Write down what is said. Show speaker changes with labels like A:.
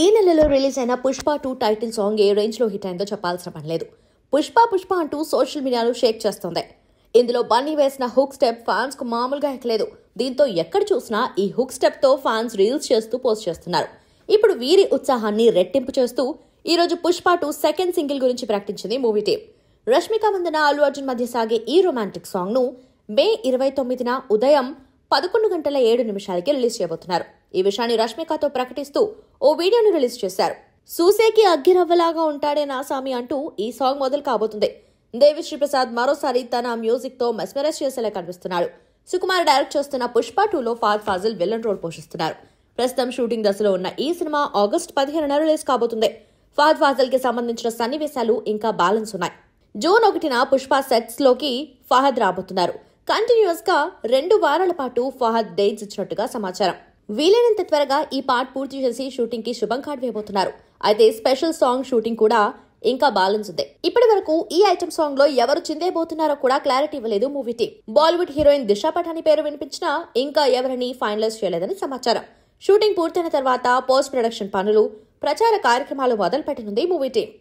A: ఈ నెలలో రిలీజ్ అయిన పుష్ప టూ టైటిల్ సాంగ్ ఏ రేంజ్లో హిట్ అయిందో చెప్పాల్సిన పని లేదు పుష్ప పుష్ప అంటూ సోషల్ మీడియాలో షేక్ చేస్తుంది ఇందులో బన్నీ వేసిన హుక్ స్టెప్ ఫ్యాన్స్ కు మామూలుగా ఎక్కలేదు దీంతో ఎక్కడ చూసినా ఈ హుక్ స్టెప్ తో ఫ్యాన్స్ రీల్స్ చేస్తూ పోస్ట్ చేస్తున్నారు ఇప్పుడు వీరి ఉత్సాహాన్ని రెట్టింపు చేస్తూ ఈ రోజు పుష్ప టూ సెకండ్ సింగిల్ గురించి ప్రకటించింది మూవీ టీమ్ రష్మిక వందన అల్లు అర్జున్ మధ్య సాగే ఈ రొమాంటిక్ సాంగ్ను మే ఇరవై తొమ్మిదిన ఉదయం పదకొండు గంటల ఏడు నిమిషాలకి రిలీజ్ చేయబోతున్నారు ఈ విషయాన్ని రష్మికతో ప్రకటిస్తూ ఓ వీడియోను రిలీజ్ చేశారు సూసేకి అగ్గిరవ్వలాగా ఉంటాడే నా సామి అంటూ ఈ సాంగ్ మొదలు కాబోతుంది దేవిశ్రీ ప్రసాద్ మరోసారి తన మ్యూజిక్ తో మెస్మెరైజ్ చేసేలా కనిపిస్తున్నాడు సుకుమార్ డైరెక్ట్ చేస్తున్న పుష్ప టూలో ఫాద్ ఫాజిల్ విలన్ రోల్ పోషిస్తున్నారు ప్రస్తుతం షూటింగ్ దశలో ఉన్న ఈ సినిమా ఆగస్ట్ పదిహేనున రిలీజ్ కాబోతుంది ఫాద్ ఫాజిల్ కి సంబంధించిన సన్నివేశాలు ఇంకా బ్యాలెన్స్ ఉన్నాయి జూన్ ఒకటిన పుష్ప సెట్స్ లోకి ఫహద్ రాబోతున్నారు గా రెండు వారాల పాటు ఫహద్ డేట్స్ ఇచ్చినట్టుగా సమాచారం వీలైనంత త్వరగా ఈ పార్ట్ పూర్తి చేసి షూటింగ్ కి శుభం కార్డ్ వేయబోతున్నారు అయితే స్పెషల్ సాంగ్ షూటింగ్ కూడా ఇంకా బ్యాలెన్స్ ఉంది ఇప్పటి వరకు ఈ ఐటమ్ సాంగ్ లో ఎవరు చిందేబోతున్నారో కూడా క్లారిటీ ఇవ్వలేదు movie team Bollywood heroine Disha Patani పేరు వినిపించినా ఇంకా ఎవరిని ఫైనలైజ్ చేయలేదని సమాచారం షూటింగ్ పూర్తయిన తర్వాత పోస్ట్ ప్రొడక్షన్ పనులు ప్రచార కార్యక్రమాలు మొదలుపెట్టనుంది మూవీ టీమ్